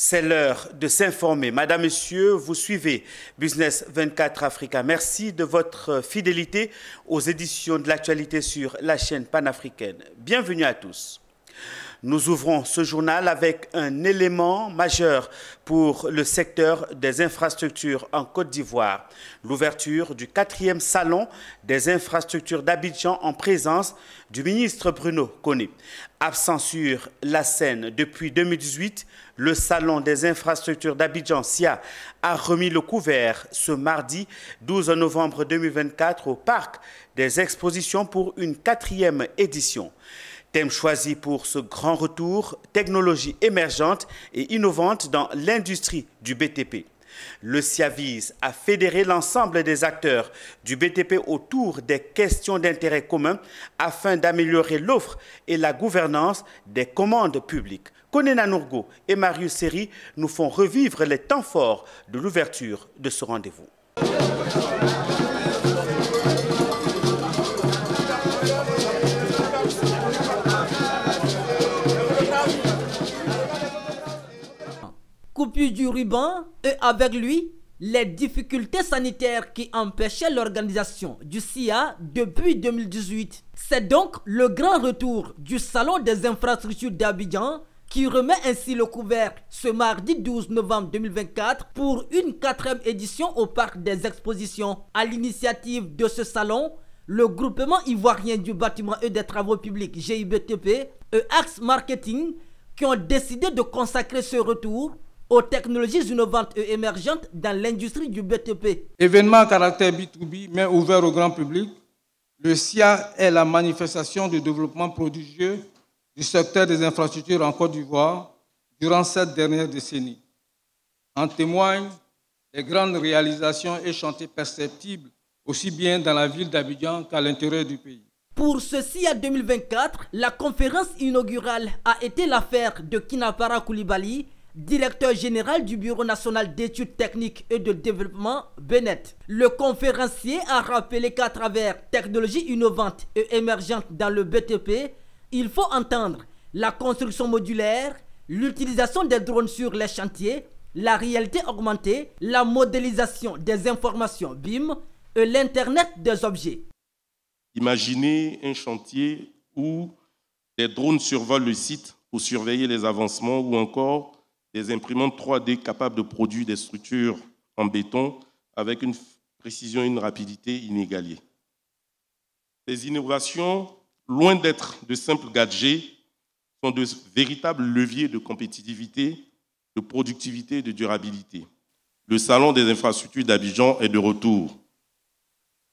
C'est l'heure de s'informer. Madame, Monsieur, vous suivez Business 24 Africa. Merci de votre fidélité aux éditions de l'actualité sur la chaîne panafricaine. Bienvenue à tous. Nous ouvrons ce journal avec un élément majeur pour le secteur des infrastructures en Côte d'Ivoire, l'ouverture du quatrième salon des infrastructures d'Abidjan en présence du ministre Bruno Koné. Absent sur la scène depuis 2018, le Salon des infrastructures d'Abidjan, SIA, a remis le couvert ce mardi 12 novembre 2024 au Parc des expositions pour une quatrième édition. Thème choisi pour ce grand retour, technologie émergente et innovante dans l'industrie du BTP. Le vise a fédéré l'ensemble des acteurs du BTP autour des questions d'intérêt commun afin d'améliorer l'offre et la gouvernance des commandes publiques. Conéna Nourgo et Marius Seri nous font revivre les temps forts de l'ouverture de ce rendez-vous. coupure du ruban et avec lui les difficultés sanitaires qui empêchaient l'organisation du CIA depuis 2018. C'est donc le grand retour du Salon des infrastructures d'Abidjan qui remet ainsi le couvert ce mardi 12 novembre 2024 pour une quatrième édition au Parc des Expositions. À l'initiative de ce salon, le groupement ivoirien du bâtiment et des travaux publics GIBTP et Axe Marketing qui ont décidé de consacrer ce retour aux technologies innovantes et émergentes dans l'industrie du BTP. Événement à caractère B2B, mais ouvert au grand public, le SIA est la manifestation du développement prodigieux du secteur des infrastructures en Côte d'Ivoire durant cette dernière décennie. En témoignent les grandes réalisations et chantiers perceptibles aussi bien dans la ville d'Abidjan qu'à l'intérieur du pays. Pour ce à 2024, la conférence inaugurale a été l'affaire de Kinapara Koulibaly, directeur général du Bureau national d'études techniques et de développement, BNET. Le conférencier a rappelé qu'à travers technologies innovantes et émergentes dans le BTP, il faut entendre la construction modulaire, l'utilisation des drones sur les chantiers, la réalité augmentée, la modélisation des informations BIM et l'Internet des objets. Imaginez un chantier où des drones survolent le site pour surveiller les avancements ou encore des imprimantes 3D capables de produire des structures en béton avec une précision et une rapidité inégalées. Ces innovations, loin d'être de simples gadgets, sont de véritables leviers de compétitivité, de productivité et de durabilité. Le Salon des infrastructures d'Abidjan est de retour.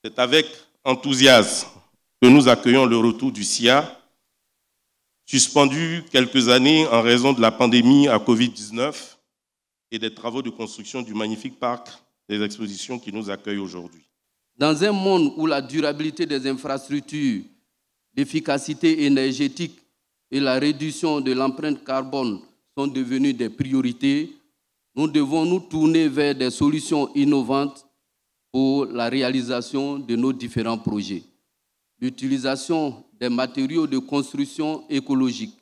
C'est avec enthousiasme que nous accueillons le retour du CIA suspendu quelques années en raison de la pandémie à Covid-19 et des travaux de construction du magnifique parc des expositions qui nous accueille aujourd'hui. Dans un monde où la durabilité des infrastructures, l'efficacité énergétique et la réduction de l'empreinte carbone sont devenues des priorités, nous devons nous tourner vers des solutions innovantes pour la réalisation de nos différents projets. L'utilisation des matériaux de construction écologique,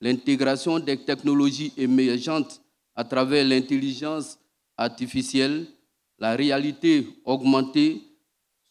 l'intégration des technologies émergentes à travers l'intelligence artificielle, la réalité augmentée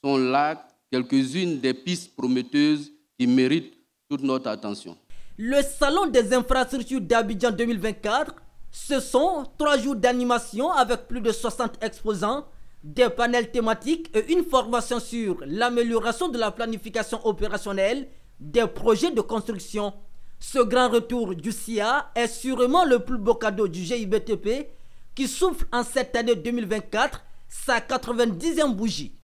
sont là quelques-unes des pistes prometteuses qui méritent toute notre attention. Le Salon des infrastructures d'Abidjan 2024, ce sont trois jours d'animation avec plus de 60 exposants des panels thématiques et une formation sur l'amélioration de la planification opérationnelle des projets de construction. Ce grand retour du CIA est sûrement le plus beau cadeau du GIBTP qui souffle en cette année 2024 sa 90e bougie.